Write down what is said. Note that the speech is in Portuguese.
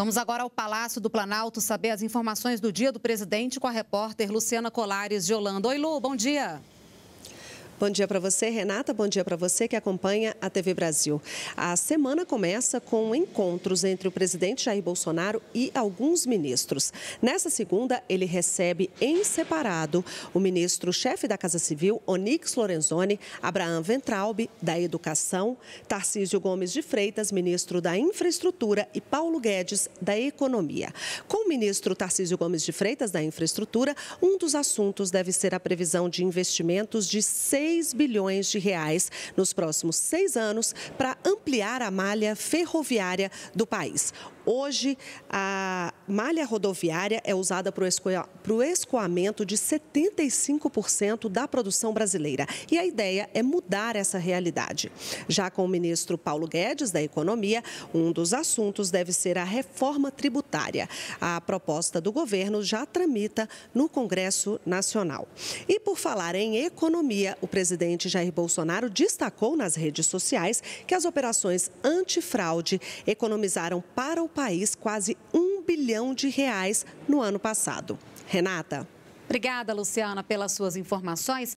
Vamos agora ao Palácio do Planalto saber as informações do dia do presidente com a repórter Luciana Colares de Holanda. Oi, Lu, bom dia. Bom dia para você, Renata. Bom dia para você que acompanha a TV Brasil. A semana começa com encontros entre o presidente Jair Bolsonaro e alguns ministros. Nessa segunda, ele recebe em separado o ministro-chefe da Casa Civil, Onix Lorenzoni, Abraham Ventralbi da Educação, Tarcísio Gomes de Freitas, ministro da Infraestrutura, e Paulo Guedes, da Economia. Com o ministro Tarcísio Gomes de Freitas, da Infraestrutura, um dos assuntos deve ser a previsão de investimentos de seis 3 bilhões de reais nos próximos seis anos para ampliar a malha ferroviária do país. Hoje, a malha rodoviária é usada para o escoamento de 75% da produção brasileira. E a ideia é mudar essa realidade. Já com o ministro Paulo Guedes, da Economia, um dos assuntos deve ser a reforma tributária. A proposta do governo já tramita no Congresso Nacional. E por falar em economia, o presidente Jair Bolsonaro destacou nas redes sociais que as operações antifraude economizaram para o país quase um bilhão de reais no ano passado. Renata. Obrigada, Luciana, pelas suas informações.